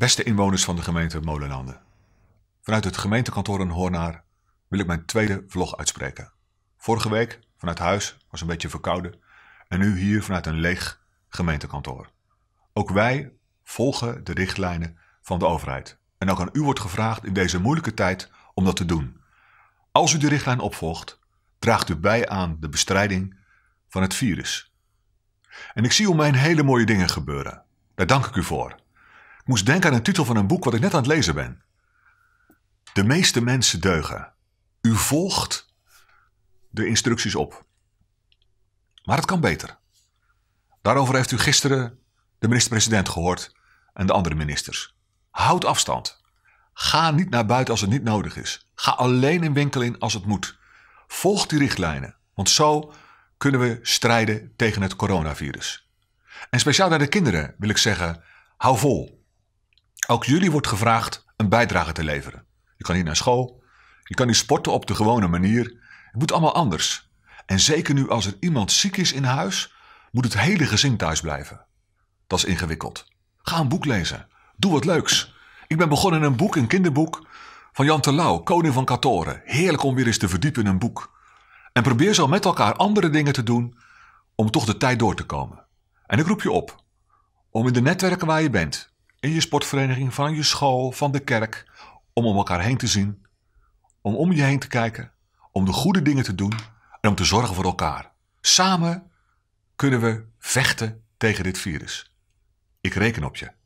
Beste inwoners van de gemeente Molenlanden. Vanuit het gemeentekantoor in Hoornaar wil ik mijn tweede vlog uitspreken. Vorige week vanuit huis was een beetje verkouden en nu hier vanuit een leeg gemeentekantoor. Ook wij volgen de richtlijnen van de overheid. En ook aan u wordt gevraagd in deze moeilijke tijd om dat te doen. Als u de richtlijn opvolgt, draagt u bij aan de bestrijding van het virus. En ik zie om mij hele mooie dingen gebeuren. Daar dank ik u voor moest denken aan de titel van een boek wat ik net aan het lezen ben. De meeste mensen deugen. U volgt de instructies op. Maar het kan beter. Daarover heeft u gisteren de minister-president gehoord en de andere ministers. Houd afstand. Ga niet naar buiten als het niet nodig is. Ga alleen in winkel in als het moet. Volg die richtlijnen, want zo kunnen we strijden tegen het coronavirus. En speciaal naar de kinderen wil ik zeggen: hou vol. Ook jullie wordt gevraagd een bijdrage te leveren. Je kan hier naar school, je kan niet sporten op de gewone manier. Het moet allemaal anders. En zeker nu als er iemand ziek is in huis, moet het hele gezin thuis blijven. Dat is ingewikkeld. Ga een boek lezen. Doe wat leuks. Ik ben begonnen in een boek, een kinderboek, van Jan Terlouw, koning van Katoren. Heerlijk om weer eens te verdiepen in een boek. En probeer zo met elkaar andere dingen te doen om toch de tijd door te komen. En ik roep je op om in de netwerken waar je bent in je sportvereniging, van je school, van de kerk, om om elkaar heen te zien, om om je heen te kijken, om de goede dingen te doen en om te zorgen voor elkaar. Samen kunnen we vechten tegen dit virus. Ik reken op je.